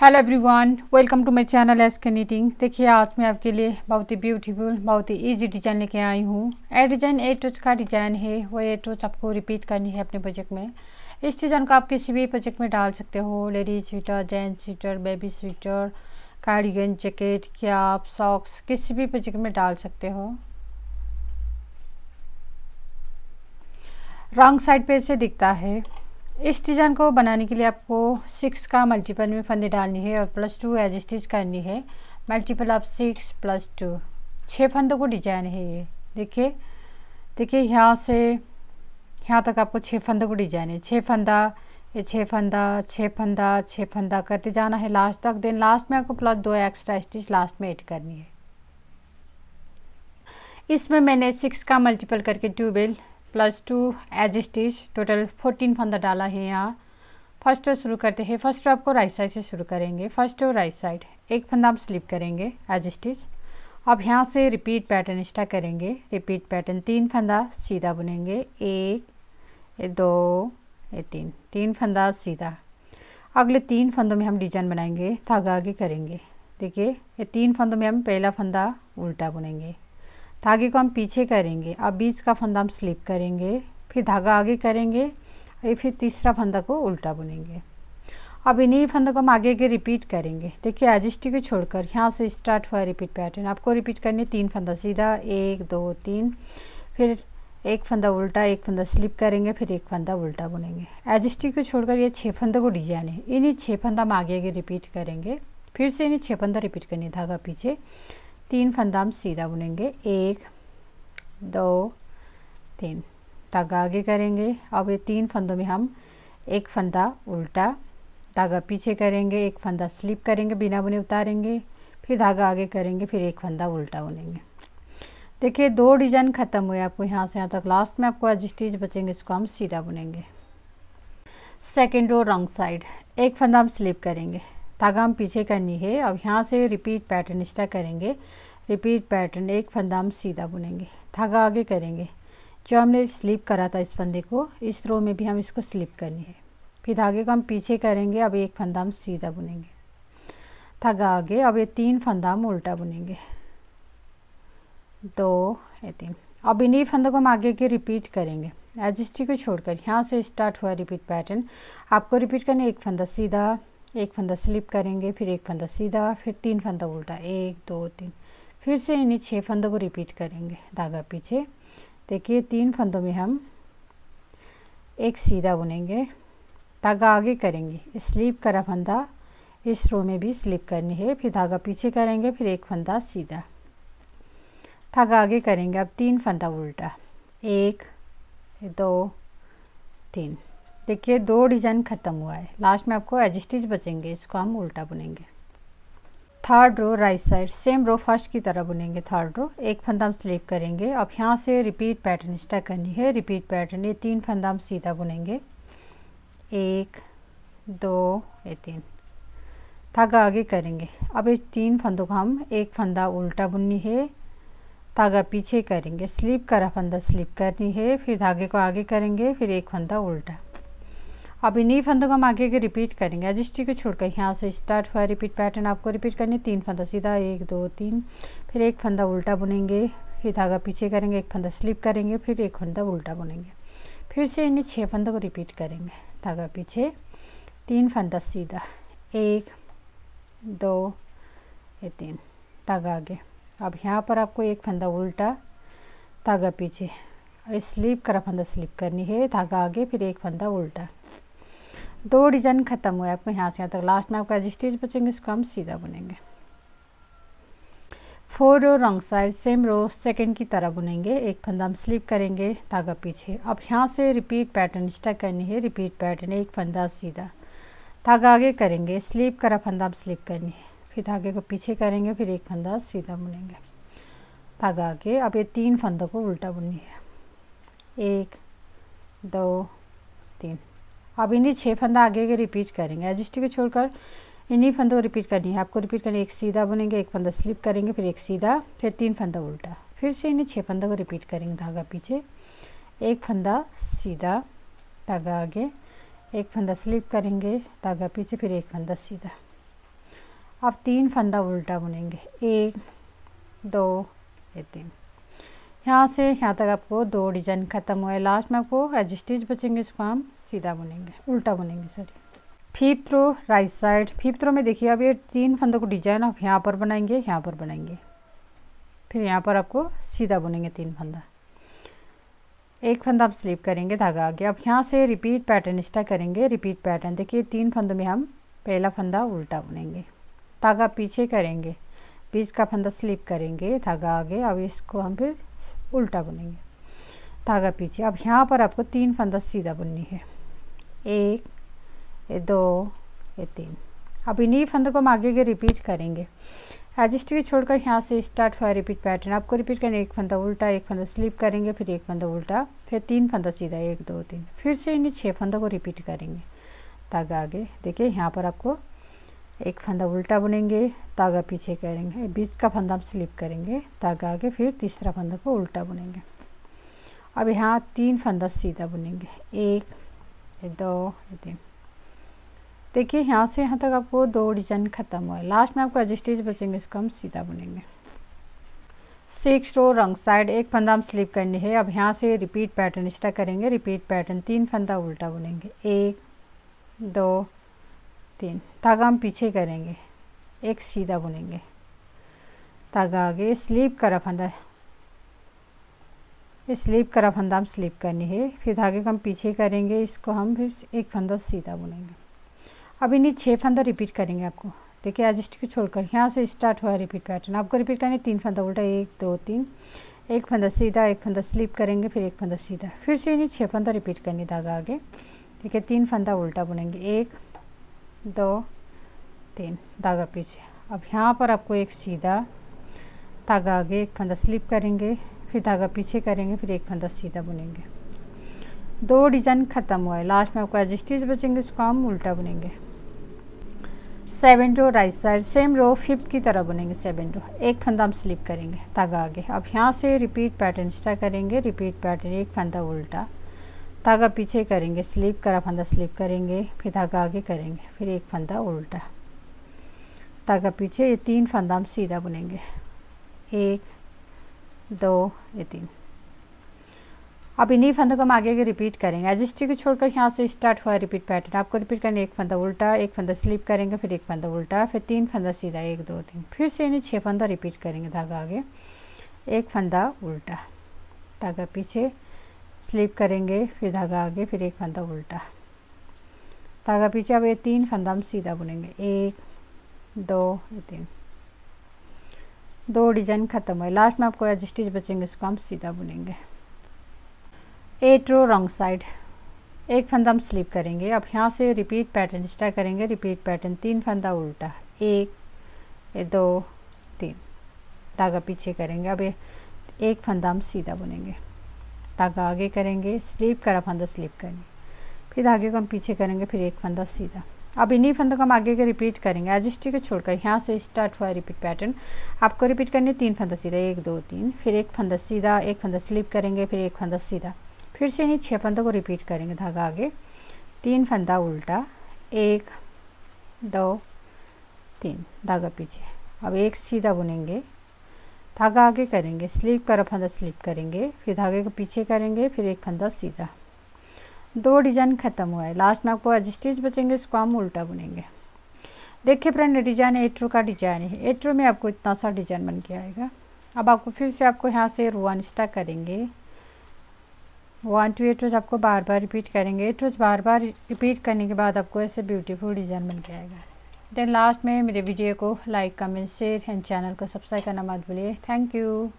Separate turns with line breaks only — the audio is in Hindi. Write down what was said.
hello everyone welcome to my channel S K knitting देखिए आज मैं आपके लिए बहुत ही ब्यूटीफुल बहुत ही इजी डिज़ाइन लेके आई हूँ ए डिज़ाइन ए टोच का डिज़ाइन है वो ए टोच आपको रिपीट करनी है अपने प्रोजेक्ट में इस डिज़ाइन को आप किसी भी प्रोजेक्ट में डाल सकते हो ladies sweater gents sweater baby sweater cardigan jacket cap socks किसी भी प्रोजेक्ट में डाल सकते हो रॉन्ग साइड पे से दिखता है इस डिज़ाइन को बनाने के लिए आपको सिक्स का मल्टीपल में फंदे डालनी है और प्लस टू एज स्टिच करनी है multiple of six plus two छः फंदों को डिजाइन है ये देखिए देखिए यहाँ से यहाँ तक आपको छः फंदों को डिजाइन है छः फंदा ये छः फंदा छः फंदा छः फंदा करते जाना है लास्ट तक देन लास्ट में आपको प्लस दो एक्स्ट्रा स्टिच लास्ट में एड करनी है इसमें मैंने सिक्स का मल्टीपल करके twelve plus two edge stitch total fourteen फंदा डाला है यहाँ फर्स्ट रो शुरू करते हैं फर्स्ट रो आपको राइट साइड से शुरू करेंगे फर्स्ट रो राइट साइड एक फंदा हम स्लिप करेंगे एज स्टिच अब यहाँ से रिपीट पैटर्न स्टा करेंगे रिपीट पैटर्न तीन फंदा सीधा बुनेंगे एक ये दो ये तीन तीन फंदा सीधा अगले तीन फंदों में हम डिजाइन बनाएंगे धागा आगे करेंगे देखिए ये तीन फंदों में हम पहला फंदा उल्टा बुनेंगे धागे को हम पीछे करेंगे अब बीच का फंदा हम स्लिप करेंगे फिर धागा आगे करेंगे और फिर तीसरा फंदा को उल्टा बुनेंगे अब इन्हीं फंदों को हम आगे आगे रिपीट करेंगे देखिए एजिस्टी को छोड़कर यहाँ से स्टार्ट हुआ रिपीट पैटर्न आपको रिपीट करनी है तीन फंदा सीधा एक दो तीन फिर एक फंदा उल्टा एक फंदा स्लिप करेंगे फिर एक फंदा उल्टा बुनेंगे एजिस्टी को छोड़कर ये छः फंदों को डिजाइन है इन्हीं छः फंदा हम आगे आगे रिपीट करेंगे फिर से इन्हें छः फंदा रिपीट करनी धागा पीछे तीन फंदा हम सीधा बुनेंगे एक दो तीन धागा आगे करेंगे अब ये तीन फंदों में हम एक फंदा उल्टा धागा पीछे करेंगे एक फंदा स्लिप करेंगे बिना बुने उतारेंगे फिर धागा आगे करेंगे फिर एक फंदा उल्टा बुनेंगे देखिए दो डिजाइन ख़त्म हुए आपको यहाँ से यहाँ तक लास्ट में आपको आज स्टिच बचेंगे इसको हम सीधा बुनेंगे सेकेंड रो रॉन्ग साइड एक फंदा हम स्लिप करेंगे धागा हम पीछे करनी है अब यहाँ से रिपीट पैटर्न स्टा करेंगे रिपीट पैटर्न एक फंदाम सीधा बुनेंगे धागा आगे करेंगे जो हमने स्लिप करा था इस फंदे को इस रो में भी हम इसको स्लिप करनी है फिर धागे को हम पीछे करेंगे अब एक फंदाम सीधा बुनेंगे धागा आगे अब ये तीन फंदाम उल्टा बुनेंगे दो ये तीन अब इन्हीं फंदों को हम आगे के रिपीट करेंगे एजिस्टी को छोड़कर यहाँ से स्टार्ट हुआ रिपीट पैटर्न आपको रिपीट करना एक फंदा सीधा एक फंदा स्लिप करेंगे फिर एक फंदा सीधा फिर तीन फंदा उल्टा एक दो तीन फिर से इन्हीं छः फंदों को रिपीट करेंगे धागा पीछे देखिए तीन फंदों में हम एक सीधा बुनेंगे धागा आगे करेंगे स्लिप करा फंदा इस रो में भी स्लिप करनी है फिर धागा पीछे करेंगे फिर एक फंदा सीधा धागा आगे करेंगे अब तीन फंदा उल्टा एक दो तीन देखिए दो डिजाइन ख़त्म हुआ है लास्ट में आपको स्टिच बचेंगे इसको हम उल्टा बुनेंगे third row right side same row first की तरह बुनेंगे थर्ड रो एक फंदा हम स्लिप करेंगे अब यहाँ से रिपीट पैटर्न स्टार्ट करनी है रिपीट पैटर्न ये तीन फंदा हम सीधा बुनेंगे एक दो ये तीन धागा आगे करेंगे अब इस तीन फंदों को हम एक फंदा उल्टा बुननी है धागा पीछे करेंगे स्लिप करा फंदा स्लिप करनी है फिर धागे को आगे करेंगे फिर एक फंदा उल्टा अब इन्हीं फंदों को हम आगे के रिपीट करेंगे रजिस्ट्री को छोड़कर यहाँ से स्टार्ट हुआ रिपीट पैटर्न आपको रिपीट करनी है तीन फंदा सीधा एक दो तीन फिर एक फंदा उल्टा बुनेंगे ये धागा पीछे करेंगे एक फंदा स्लिप करेंगे फिर एक फंदा उल्टा बुनेंगे फिर से इन्हें छः फंदों को रिपीट करेंगे धागा पीछे तीन फंदा सीधा एक दो ये तीन धागा आगे अब यहाँ पर आपको एक फंदा उल्टा धागा पीछे स्लिप करा फंदा स्लिप करनी है धागा आगे फिर एक फंदा उल्टा दो डिजाइन खत्म हुए आपको यहाँ से यहाँ तक लास्ट में आपका स्टिच बचेंगे इसको हम सीधा बुनेंगे four row wrong side same row second की तरह बुनेंगे एक फंदा हम स्लिप करेंगे धागा पीछे अब यहाँ से रिपीट पैटर्न स्टक करनी है रिपीट पैटर्न एक फंदा सीधा धागा आगे करेंगे स्लिप करा फंदा हम स्लिप करनी है फिर धागे को पीछे करेंगे फिर एक फंदा सीधा बुनेंगे धागा आगे अब ये तीन फंदों को उल्टा बुनी है एक दो तीन आप इन्हीं छः फंदा आगे आगे रिपीट करेंगे एजिस्टी को छोड़कर इन्हीं फंदों को रिपीट करनी है आपको रिपीट करनी है एक सीधा बुनेंगे एक फंदा स्लिप करेंगे फिर एक सीधा फिर तीन फंदा उल्टा फिर से इन्हीं छः फंदों को रिपीट करेंगे धागा पीछे एक फंदा सीधा धागा आगे एक फंदा स्लिप करेंगे धागा पीछे फिर एक फंदा सीधा अब तीन फंदा उल्टा बुनेंगे एक दो या तीन यहाँ से यहाँ तक आपको दो डिजाइन खत्म हुए लास्ट में आपको एज स्टिच बचेंगे इसको हम सीधा बुनेंगे उल्टा बुनेंगे sorry fifth row right side fifth row में देखिए अब ये तीन फंदों को डिजाइन आप यहाँ पर बनाएंगे यहाँ पर बनाएंगे फिर यहाँ पर आपको सीधा बुनेंगे तीन फंदा एक फंदा आप स्लीप करेंगे धागा आगे अब यहाँ से रिपीट पैटर्न स्टा करेंगे रिपीट पैटर्न देखिए तीन फंदों में हम पहला फंदा उल्टा बुनेंगे धागा पीछे करेंगे बीच का फंदा स्लिप करेंगे धागा आगे अब इसको हम फिर उल्टा बुनेंगे धागा पीछे अब यहाँ पर आपको तीन फंदा सीधा बुननी है एक ये दो ये तीन अब इन्हीं फंदों को हम आगे के रिपीट करेंगे एडजस्ट की छोड़कर यहाँ से स्टार्ट हुआ रिपीट पैटर्न आपको रिपीट करना एक फंदा उल्टा एक फंदा स्लिप करेंगे फिर एक फंदा उल्टा फिर तीन फंदा सीधा एक दो तीन फिर से इन्हीं छः फंदों को रिपीट करेंगे धागा आगे देखिए यहाँ पर आपको एक फंदा उल्टा बुनेंगे धागा पीछे करेंगे बीच का फंदा हम स्लिप करेंगे धागा आगे फिर तीसरा फंदा को उल्टा बुनेंगे अब यहाँ तीन फंदा सीधा बुनेंगे एक दो तीन देखिए यहाँ से यहाँ तक आपको दो डिजाइन ख़त्म हुआ है लास्ट में आपको एडजस्टेज बचेंगे इसको हम सीधा बुनेंगे सिक्स रो रंग साइड एक फंदा हम स्लिप करनी है अब यहाँ से रिपीट पैटर्न स्टा करेंगे रिपीट पैटर्न तीन फंदा उल्टा बुनेंगे एक दो तीन धागा हम पीछे करेंगे एक सीधा बुनेंगे धागा आगे स्लीप करा फंदा स्लीप करा फंदा हम स्लीप करनी है फिर धागे को हम पीछे करेंगे इसको हम फिर एक फंदा सीधा बुनेंगे अब इन्हीं छः फंदा रिपीट करेंगे आपको देखिए एडजस्ट को छोड़कर यहाँ से स्टार्ट हुआ रिपीट पैटर्न आपको रिपीट है तीन फंदा उल्टा एक दो तीन एक फंदा सीधा एक फंदा स्लीप करेंगे फिर एक फंदा सीधा फिर से इन्हीं छः फंदा रिपीट करनी धागा आगे ठीक है तीन फंदा उल्टा बुनेंगे एक दो तीन धागा पीछे अब यहाँ पर आपको एक सीधा धागा आगे एक फंदा स्लिप करेंगे फिर धागा पीछे करेंगे फिर एक फंदा सीधा बुनेंगे दो डिजाइन ख़त्म हुआ है लास्ट में आपको एजस्टिज बचेंगे उसको हम उल्टा बुनेंगे seven row right side same row fifth की तरह बुनेंगे सेवन रो एक फंदा हम स्लिप करेंगे धागा आगे अब यहाँ से रिपीट पैटर्न स्टा करेंगे रिपीट पैटर्न एक फंदा उल्टा धागा पीछे करेंगे स्लिप करा फंदा स्लिप करेंगे फिर धागा आगे करेंगे फिर एक फंदा उल्टा धागा पीछे ये तीन फंदा हम सीधा बुनेंगे एक दो ये तीन अब इन्हीं फंदों को हम आगे आगे रिपीट करेंगे एजिस्ट्री को छोड़कर यहाँ से स्टार्ट हुआ रिपीट पैटर्न आपको रिपीट करना एक फंदा उल्टा एक फंदा स्लिप करेंगे फिर एक फंदा उल्टा फिर तीन फंदा सीधा एक दो तीन फिर से इन्हें छः फंदा रिपीट करेंगे धागा आगे एक फंदा उल्टा धागा पीछे स्लिप करेंगे फिर धागा आगे फिर एक फंदा उल्टा धागा पीछे अब ये तीन फंदा हम सीधा बुनेंगे एक दो तीन दो डिजाइन ख़त्म हुए लास्ट में आपको एडजस्टिज बचेंगे इसको हम सीधा बुनेंगे एट रो रॉन्ग साइड एक फंदा हम स्लिप करेंगे अब यहाँ से रिपीट पैटर्न स्टार्ट करेंगे रिपीट पैटर्न तीन फंदा उल्टा एक दो तीन धागा पीछे करेंगे अब ये एक फंदा हम सीधा बुनेंगे धागा आगे करेंगे स्लीप करा फंदा स्लीप करेंगे फिर धागे को हम पीछे करेंगे फिर एक फंदा सीधा अब इन्हीं फंदों को हम आगे के रिपीट करेंगे एजिस्ट्री को छोड़कर यहाँ से स्टार्ट हुआ रिपीट पैटर्न आपको रिपीट है तीन फंदा सीधा एक दो तीन फिर एक फंदा सीधा एक फंदा स्लिप करेंगे फिर एक फंदा सीधा फिर से इन्हीं छः फंदों को रिपीट करेंगे धागा आगे तीन फंदा उल्टा एक दो तीन धागा पीछे अब एक सीधा बुनेंगे धागा आगे करेंगे स्लीप कर फंदा स्लीप करेंगे फिर धागे को पीछे करेंगे फिर एक फंदा सीधा दो डिजाइन खत्म हुआ है लास्ट में आपको स्टिच बचेंगे इसको हम उल्टा बुनेंगे देखिए फ्रेंड डिजाइन एट्रो का डिजाइन है एट्रो में आपको इतना सा डिजाइन बन के आएगा अब आपको फिर से आपको यहाँ से रुआन स्टा करेंगे वन टू एट रोज आपको बार बार रिपीट करेंगे एट रोज बार बार रिपीट करने के बाद आपको ऐसे ब्यूटीफुल डिज़ाइन बन के आएगा देन लास्ट में मेरे वीडियो को like comment share and channel को सब्सक्राइब करना मत भूलिए थैंक यू